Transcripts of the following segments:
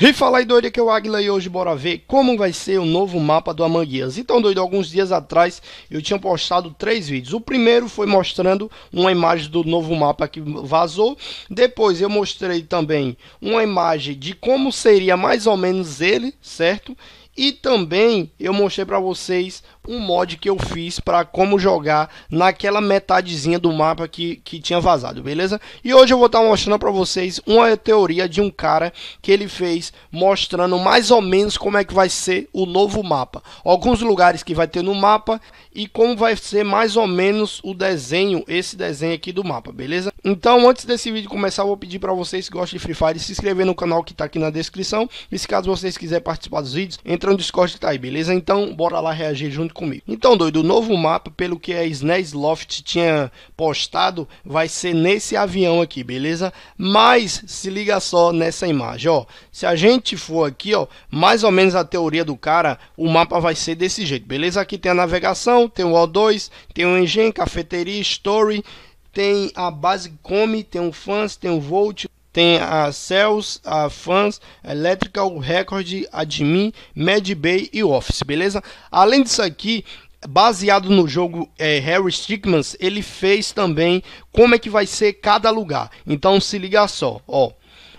E fala aí, doido, que é o Águila e hoje bora ver como vai ser o novo mapa do Amanguias. Então, doido, alguns dias atrás eu tinha postado três vídeos. O primeiro foi mostrando uma imagem do novo mapa que vazou. Depois eu mostrei também uma imagem de como seria mais ou menos ele, certo? E também eu mostrei para vocês um mod que eu fiz para como jogar naquela metadezinha do mapa que, que tinha vazado, beleza? E hoje eu vou estar tá mostrando para vocês uma teoria de um cara que ele fez mostrando mais ou menos como é que vai ser o novo mapa. Alguns lugares que vai ter no mapa e como vai ser mais ou menos o desenho, esse desenho aqui do mapa, beleza? Então, antes desse vídeo começar, eu vou pedir para vocês que gostam de Free Fire se inscrever no canal que está aqui na descrição. E se caso vocês quiserem participar dos vídeos, entra no Discord que tá aí, beleza? Então, bora lá reagir junto comigo. Então, doido, o novo mapa, pelo que a Snes Loft tinha postado, vai ser nesse avião aqui, beleza? Mas, se liga só nessa imagem, ó. Se a gente for aqui, ó, mais ou menos a teoria do cara, o mapa vai ser desse jeito, beleza? Aqui tem a navegação, tem o O2, tem o Engen, cafeteria, Story tem a base Come, tem o Fans, tem o Volt, tem a Cells, a Fans, Electrical Record, Admin, Medbay e Office, beleza? Além disso aqui, baseado no jogo é, Harry Stickmans, ele fez também como é que vai ser cada lugar. Então se liga só, ó.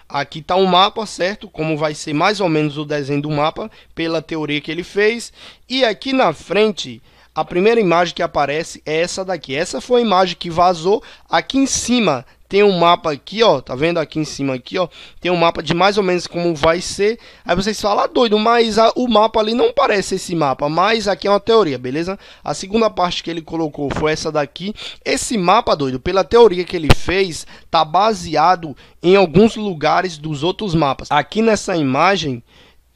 Aqui está o um mapa, certo? Como vai ser mais ou menos o desenho do mapa, pela teoria que ele fez. E aqui na frente a primeira imagem que aparece é essa daqui. Essa foi a imagem que vazou. Aqui em cima tem um mapa aqui, ó, tá vendo aqui em cima aqui, ó, tem um mapa de mais ou menos como vai ser. Aí vocês falam, ah, doido, mas a, o mapa ali não parece esse mapa, mas aqui é uma teoria, beleza? A segunda parte que ele colocou foi essa daqui. Esse mapa, doido, pela teoria que ele fez, tá baseado em alguns lugares dos outros mapas. Aqui nessa imagem,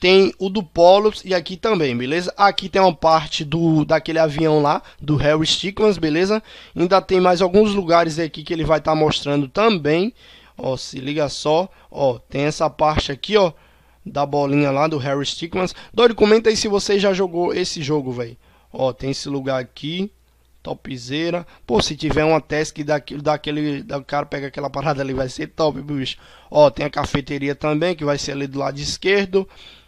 tem o do Pollux e aqui também, beleza? Aqui tem uma parte do daquele avião lá, do Harry Stickmans, beleza? Ainda tem mais alguns lugares aqui que ele vai estar tá mostrando também. Ó, se liga só, ó, tem essa parte aqui, ó, da bolinha lá do Harry Stickmans. Doido, comenta aí se você já jogou esse jogo, velho. Ó, tem esse lugar aqui, topzera. Pô, se tiver uma task daquele, daquele da cara pega aquela parada ali, vai ser top, bicho. Ó, tem a cafeteria também, que vai ser ali do lado esquerdo.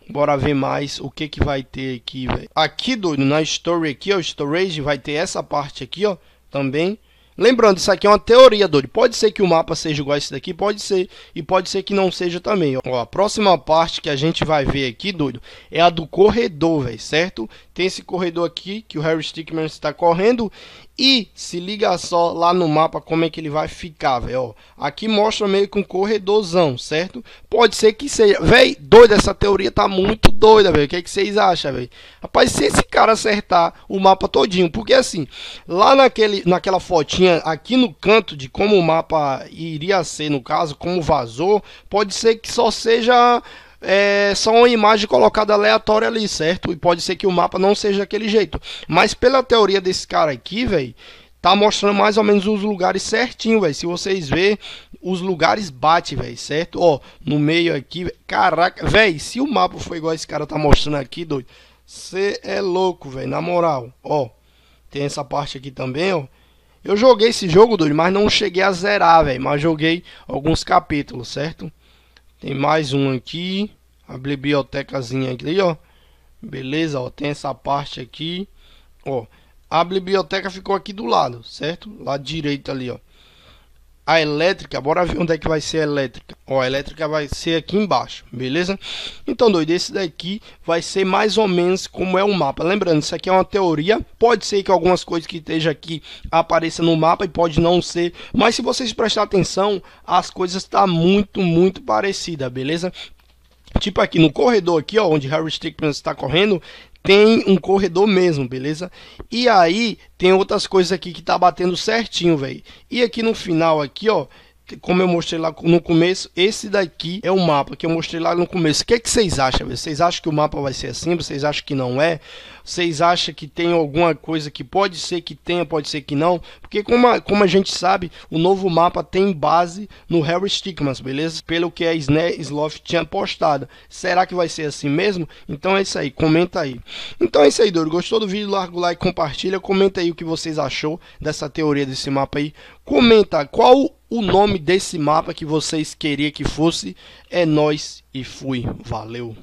Bora ver mais o que que vai ter aqui, velho. Aqui, doido, na Story aqui, ó, Storage, vai ter essa parte aqui, ó, também. Lembrando, isso aqui é uma teoria, doido. Pode ser que o mapa seja igual a esse daqui, pode ser. E pode ser que não seja também, ó. ó a próxima parte que a gente vai ver aqui, doido, é a do corredor, velho, certo? Tem esse corredor aqui que o Harry Stickman está correndo. E se liga só lá no mapa como é que ele vai ficar, velho. Aqui mostra meio que um corredorzão, certo? Pode ser que seja. velho doida, essa teoria tá muito doida, velho. O que, é que vocês acham, velho? Rapaz, se esse cara acertar o mapa todinho, porque assim, lá naquele, naquela fotinha, aqui no canto de como o mapa iria ser, no caso, como vazou, pode ser que só seja é, são uma imagem colocada aleatória ali, certo? E pode ser que o mapa não seja daquele jeito. Mas pela teoria desse cara aqui, velho, tá mostrando mais ou menos os lugares certinho, velho. Se vocês verem, os lugares bate, velho, certo? Ó, no meio aqui, véio. caraca, velho, se o mapa foi igual esse cara tá mostrando aqui, doido, você é louco, velho, na moral. Ó, tem essa parte aqui também, ó. Eu joguei esse jogo, doido, mas não cheguei a zerar, velho, mas joguei alguns capítulos, certo? Tem mais um aqui. A bibliotecazinha aqui ó. Beleza, ó. Tem essa parte aqui. Ó. A biblioteca ficou aqui do lado, certo? lá direito ali, ó a elétrica, bora ver onde é que vai ser a elétrica. Ó, a elétrica vai ser aqui embaixo, beleza? Então, doido, esse daqui vai ser mais ou menos como é o mapa. Lembrando, isso aqui é uma teoria. Pode ser que algumas coisas que esteja aqui apareça no mapa e pode não ser. Mas se vocês prestar atenção, as coisas tá muito, muito parecida, beleza? Tipo aqui no corredor aqui, ó, onde Harry Stickman está correndo, tem um corredor mesmo, beleza? E aí tem outras coisas aqui que tá batendo certinho, velho. E aqui no final aqui, ó, como eu mostrei lá no começo, esse daqui é o mapa que eu mostrei lá no começo. O que, é que vocês acham? Vocês acham que o mapa vai ser assim? Vocês acham que não é? Vocês acham que tem alguma coisa que pode ser que tenha, pode ser que não? Porque como a, como a gente sabe, o novo mapa tem base no Harry Stickmans, beleza? Pelo que a Sne Sloth tinha postado. Será que vai ser assim mesmo? Então é isso aí, comenta aí. Então é isso aí, Douro. Gostou do vídeo? Larga o like, compartilha, comenta aí o que vocês achou dessa teoria desse mapa aí. Comenta qual o nome desse mapa que vocês queriam que fosse é Nós e Fui. Valeu!